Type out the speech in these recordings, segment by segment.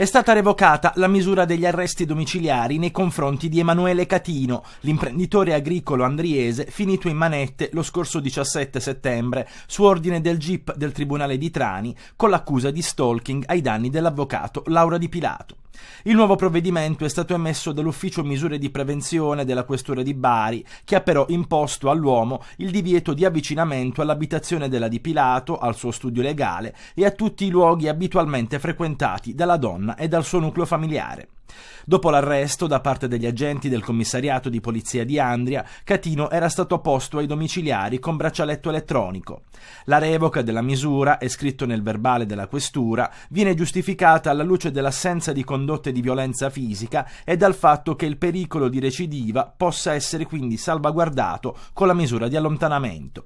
È stata revocata la misura degli arresti domiciliari nei confronti di Emanuele Catino, l'imprenditore agricolo andriese finito in manette lo scorso 17 settembre su ordine del GIP del Tribunale di Trani con l'accusa di stalking ai danni dell'avvocato Laura Di Pilato. Il nuovo provvedimento è stato emesso dall'Ufficio Misure di Prevenzione della Questura di Bari, che ha però imposto all'uomo il divieto di avvicinamento all'abitazione della di Pilato, al suo studio legale e a tutti i luoghi abitualmente frequentati dalla donna e dal suo nucleo familiare. Dopo l'arresto da parte degli agenti del commissariato di polizia di Andria, Catino era stato posto ai domiciliari con braccialetto elettronico. La revoca della misura, è scritto nel verbale della questura, viene giustificata alla luce dell'assenza di condotte di violenza fisica e dal fatto che il pericolo di recidiva possa essere quindi salvaguardato con la misura di allontanamento.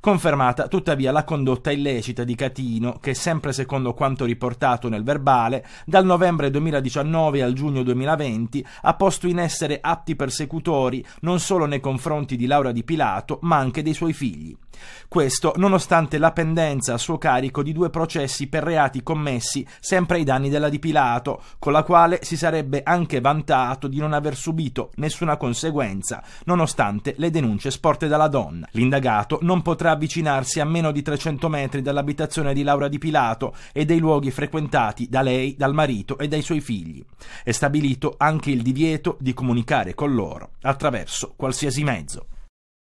Confermata tuttavia la condotta illecita di Catino, che sempre secondo quanto riportato nel verbale, dal novembre 2019 al giugno giugno 2020, ha posto in essere atti persecutori non solo nei confronti di Laura di Pilato, ma anche dei suoi figli. Questo nonostante la pendenza a suo carico di due processi per reati commessi sempre ai danni della Di Pilato, con la quale si sarebbe anche vantato di non aver subito nessuna conseguenza, nonostante le denunce sporte dalla donna. L'indagato non potrà avvicinarsi a meno di 300 metri dall'abitazione di Laura Di Pilato e dei luoghi frequentati da lei, dal marito e dai suoi figli. È stabilito anche il divieto di comunicare con loro attraverso qualsiasi mezzo.